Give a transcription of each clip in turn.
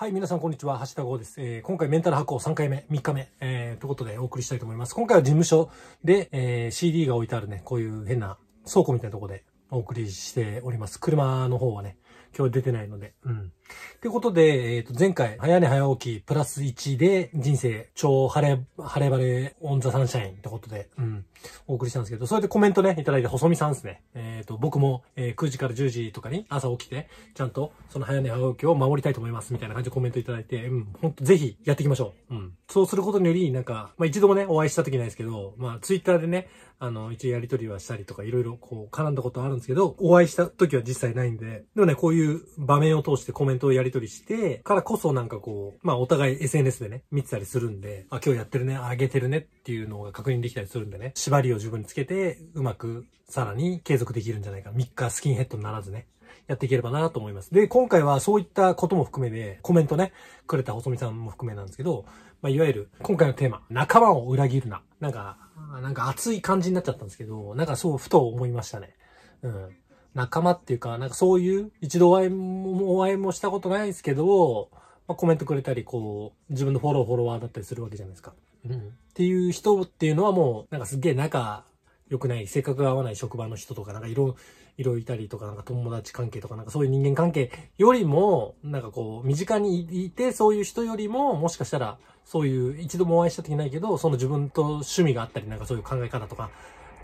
はい、皆さん、こんにちは。橋田剛です。えー、今回、メンタル発行3回目、3日目、えー、ということでお送りしたいと思います。今回は事務所で、えー、CD が置いてあるね、こういう変な倉庫みたいなとこでお送りしております。車の方はね、今日出てないので、うん。ということで、えっ、ー、と、前回、早寝早起き、プラス1で、人生、超晴れ、晴れ晴れ、オンザサンシャインってことで、うん、お送りしたんですけど、それでコメントね、いただいて、細見さんですね。えっ、ー、と、僕も、えー、9時から10時とかに朝起きて、ちゃんと、その早寝早起きを守りたいと思います、みたいな感じでコメントいただいて、うん、ほんと、ぜひ、やっていきましょう。うん。そうすることにより、なんか、まあ、一度もね、お会いした時ないですけど、まあ、ツイッターでね、あの、一応やりとりはしたりとか、いろいろこう、絡んだことあるんですけど、お会いした時は実際ないんで、でもね、こういう場面を通してコメントントをやり取りしてからこそなんかこう、まあお互い SNS でね、見てたりするんで、あ、今日やってるね、あげてるねっていうのが確認できたりするんでね、縛りを自分につけて、うまくさらに継続できるんじゃないか。3日スキンヘッドにならずね、やっていければなと思います。で、今回はそういったことも含めで、コメントね、くれた細見さんも含めなんですけど、まあ、いわゆる、今回のテーマ、仲間を裏切るな。なんか、なんか熱い感じになっちゃったんですけど、なんかそう、ふと思いましたね。うん。仲間っていうか、なんかそういう、一度お会いも、お会いもしたことないですけど、まあ、コメントくれたり、こう、自分のフォロー、フォロワーだったりするわけじゃないですか。うん。っていう人っていうのはもう、なんかすげえ仲良くない、性格が合わない職場の人とか、なんか色、色いたりとか、なんか友達関係とか、なんかそういう人間関係よりも、なんかこう、身近にいて、そういう人よりも、もしかしたら、そういう、一度もお会いした時ないけど、その自分と趣味があったり、なんかそういう考え方とか、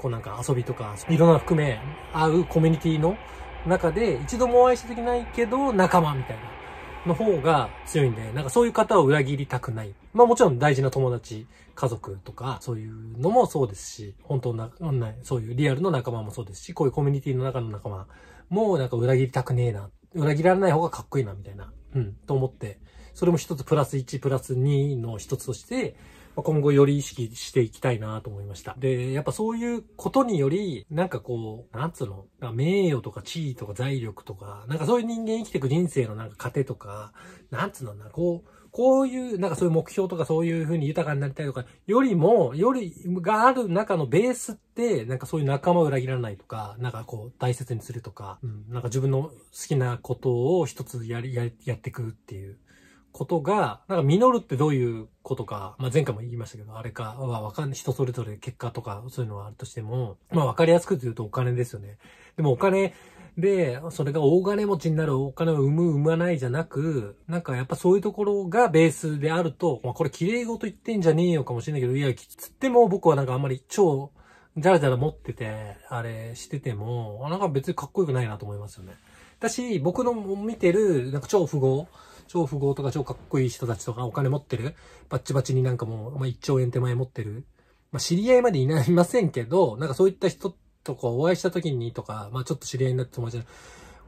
こうなんか遊びとか、いろんな含め、合うコミュニティの中で、一度もお会いした時ないけど、仲間みたいな、の方が強いんで、なんかそういう方を裏切りたくない。まあもちろん大事な友達、家族とか、そういうのもそうですし、本当な、そういうリアルの仲間もそうですし、こういうコミュニティの中の仲間もなんか裏切りたくねえな。裏切られない方がかっこいいな、みたいな。うん、と思って。それも一つプラス1、プラス2の一つとして、今後より意識していきたいなと思いました。で、やっぱそういうことにより、なんかこう、なんつうの、名誉とか地位とか財力とか、なんかそういう人間生きていく人生のなんか糧とか、なんつうのな、こう、こういう、なんかそういう目標とかそういうふうに豊かになりたいとか、よりも、より、がある中のベースって、なんかそういう仲間を裏切らないとか、なんかこう、大切にするとか、うん、なんか自分の好きなことを一つやり、や、やっていくっていう。ことが、なんか実るってどういうことか、まあ、前回も言いましたけど、あれかはわかんない。人それぞれ結果とか、そういうのはあるとしても、まあ、わかりやすく言うとお金ですよね。でもお金で、それが大金持ちになるお金を生む、生まないじゃなく、なんかやっぱそういうところがベースであると、まあ、これ綺麗事言ってんじゃねえよかもしれないけど、いや、つっても僕はなんかあんまり超、じゃらじゃら持ってて、あれしてても、なんか別にかっこよくないなと思いますよね。だし、僕の見てる、なんか超富豪、超富豪とか超かっこいい人たちとかお金持ってる、バッチバチになんかもう、まあ、1兆円手前持ってる、まあ、知り合いまでいないませんけど、なんかそういった人とこうお会いした時にとか、まあちょっと知り合いになって友達に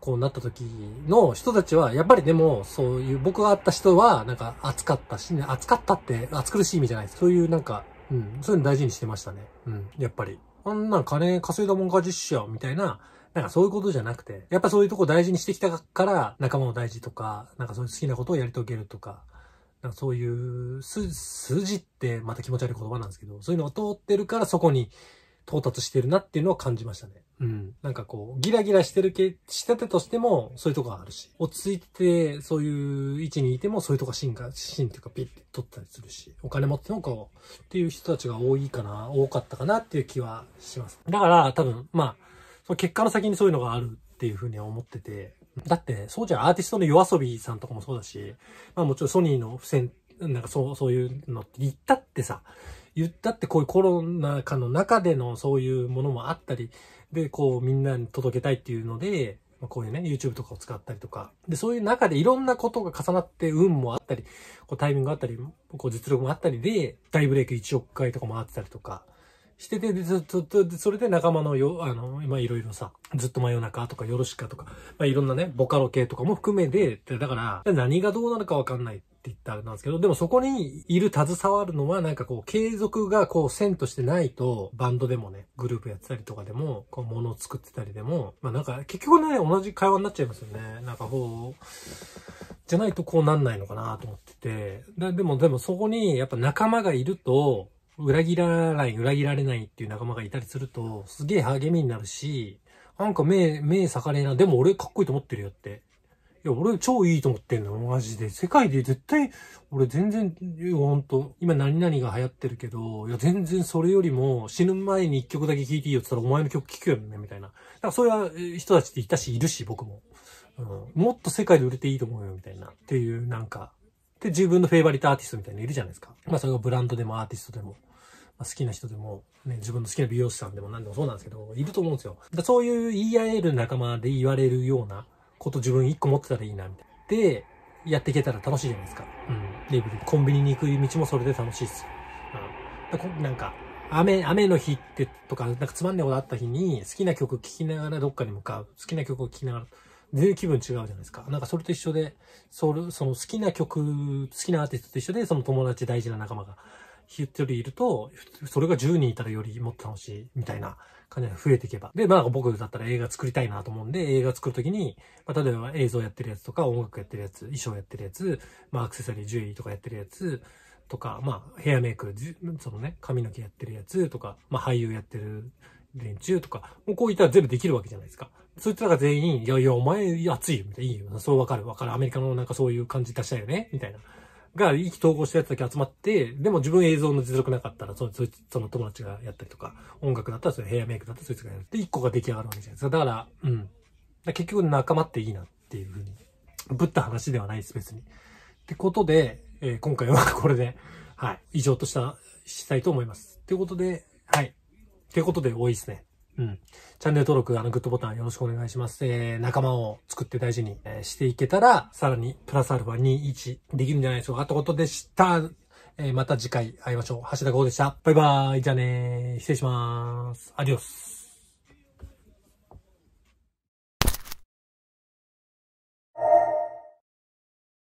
こうなった時の人たちは、やっぱりでも、そういう、僕が会った人は、なんか熱かったし、ね、熱かったって、熱苦しい意味じゃないです。そういうなんか、うん、そういうの大事にしてましたね。うん、やっぱり。あんな金稼いだもんか実写みたいななんかそういうことじゃなくて、やっぱそういうとこ大事にしてきたから仲間を大事とか、なんかそういう好きなことをやり遂げるとか、なんかそういう筋ってまた気持ち悪い言葉なんですけど、そういうのを通ってるからそこに到達してるなっていうのを感じましたね。うん。なんかこう、ギラギラしてるけ、したてとしても、そういうとこがあるし、落ち着いて、そういう位置にいても、そういうとこが芯が、芯っていうかピッて取ったりするし、お金持ってのこう、っていう人たちが多いかな、多かったかなっていう気はします。だから、多分、まあ、その結果の先にそういうのがあるっていうふうに思ってて、だって、そうじゃん、アーティストの yoasobi さんとかもそうだし、まあもちろんソニーの付箋、なんかそう、そういうのって言ったってさ、言ったってこういうコロナ禍の中でのそういうものもあったり、で、こうみんなに届けたいっていうので、まあ、こういうね、YouTube とかを使ったりとか。で、そういう中でいろんなことが重なって、運もあったり、こうタイミングがあったり、こう実力もあったりで、大ブレイク1億回とか回ってたりとか、してて、で、ずっと、それで仲間のよ、あの、今いろいろさ、ずっと真夜中とかよろしかとか、まあいろんなね、ボカロ系とかも含めて、だから、何がどうなるかわかんない。って言ったらなんですけど、でもそこにいる携わるのはなんかこう継続がこう線としてないと、バンドでもね、グループやってたりとかでも、こう物を作ってたりでも、まあなんか結局ね、同じ会話になっちゃいますよね。なんかこう、じゃないとこうなんないのかなと思ってて。でも、でもそこにやっぱ仲間がいると、裏切らない、裏切られないっていう仲間がいたりすると、すげえ励みになるし、なんか目、目逆かな。でも俺かっこいいと思ってるよって。いや、俺超いいと思ってんの、マジで。世界で絶対、俺全然、ほんと、今何々が流行ってるけど、いや、全然それよりも、死ぬ前に一曲だけ聴いていいよって言ったら、お前の曲聴くよね、みたいな。だからそういう人たちっていたし、いるし、僕も。うん、もっと世界で売れていいと思うよ、みたいな。っていう、なんか、で、自分のフェイバリットアーティストみたいなのいるじゃないですか。まあ、それがブランドでもアーティストでも、まあ、好きな人でも、ね、自分の好きな美容師さんでも何でもそうなんですけど、いると思うんですよ。だそういう言い合える仲間で言われるようなこと自分一個持ってたらいいな、みたいな。で、やっていけたら楽しいじゃないですか。うん。で、コンビニに行く道もそれで楽しいっすよ。うん。なんか、雨、雨の日ってとか、なんかつまんないことあった日に、好きな曲聴きながらどっかに向かう。好きな曲を聴きながら、全然気分違うじゃないですか。なんかそれと一緒で、その好きな曲、好きなアーティストと一緒で、その友達、大事な仲間が一人いると、それが10人いたらよりもっと楽しいみたいな感じが増えていけば。で、まあ僕だったら映画作りたいなと思うんで、映画作るときに、まあ例えば映像やってるやつとか、音楽やってるやつ、衣装やってるやつ、まあアクセサリー、ジュエリーとかやってるやつ、とか、まあヘアメイク、そのね、髪の毛やってるやつとか、まあ俳優やってる連中とか、もうこういったら全部できるわけじゃないですか。そういったら全員、いやいや、お前熱いよ、みたいな。いいよ。そうわかる、わかる。アメリカのなんかそういう感じ出したよね、みたいな。が、意気投合したやつだけ集まって、でも自分映像の実力なかったら、その、そその友達がやったりとか、音楽だったらそれヘアメイクだったらそいつがやる。で、一個が出来上がるわけじゃないですか。だから、うん。結局仲間っていいなっていうふうに。ぶった話ではないです、別に。ってことで、えー、今回はこれで、はい、以上とした、したいと思います。ということで、っていうことで多いですね。うん。チャンネル登録、あの、グッドボタンよろしくお願いします。えー、仲間を作って大事に、えー、していけたら、さらにプラスアルファ2、1できるんじゃないでしょうか。ということでした。えー、また次回会いましょう。橋田剛でした。バイバーイ。じゃあねー。失礼しまーす。アディオス。